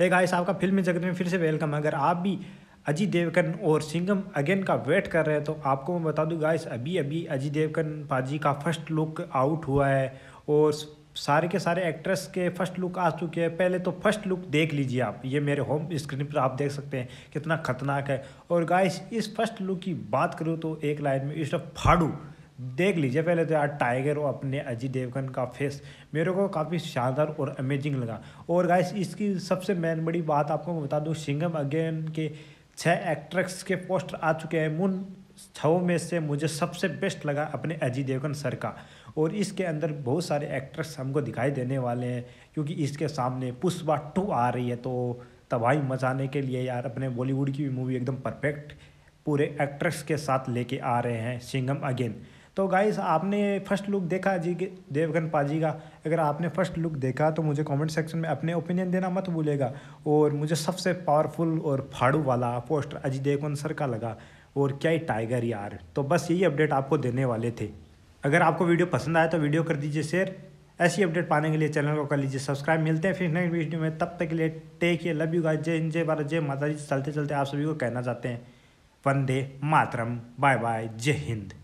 hey guys आपका film जगत में फिर से वेलकम अगर आप भी अजय देवकन और सिंगम अगेन का वेट कर रहे हैं तो आपको मैं बता दूं गाइस अभी अभी अजय देवगन पाजी का फर्स्ट लुक आउट हुआ है और सारे के सारे एक्ट्रेस के फर्स्ट लुक आ चुके हैं पहले तो फर्स्ट लुक देख लीजिए आप ये मेरे होम स्क्रीन पर आप देख सकते हैं कितना खतरनाक है और गाइस इस फर्स्ट लुक की बात करूँ तो एक लाइन में इस फाड़ू देख लीजिए पहले तो यार टाइगर और अपने अजय देवगन का फेस मेरे को काफ़ी शानदार और अमेजिंग लगा और गाइस इसकी सबसे मेन बड़ी बात आपको मैं बता दूँ सिंगम अगेन के छः एक्ट्रेस के पोस्टर आ चुके हैं मुन छओ में से मुझे सबसे बेस्ट लगा अपने अजय देवगन सर का और इसके अंदर बहुत सारे एक्ट्रेस हमको दिखाई देने वाले हैं क्योंकि इसके सामने पुष्पा टू आ रही है तो तबाही मचाने के लिए यार अपने बॉलीवुड की मूवी एकदम परफेक्ट पूरे एक्ट्रेस के साथ लेके आ रहे हैं सिंगम अगेन तो गाइस आपने फर्स्ट लुक देखा जी के देवगन पाजी का अगर आपने फर्स्ट लुक देखा तो मुझे कमेंट सेक्शन में अपने ओपिनियन देना मत भूलेगा और मुझे सबसे पावरफुल और फाड़ू वाला पोस्टर अजय देवगन सर का लगा और क्या ही टाइगर यार तो बस यही अपडेट आपको देने वाले थे अगर आपको वीडियो पसंद आया तो वीडियो कर दीजिए शेयर ऐसी अपडेट पाने के लिए चैनल को कर लीजिए सब्सक्राइब मिलते हैं फिर नेक्स्ट वीडियो में तब तक के लिए टेक ये लव यू गाइस जय हिंद जय भारत जय माता जी चलते चलते आप सभी को कहना चाहते हैं वंदे मातरम बाय बाय जय हिंद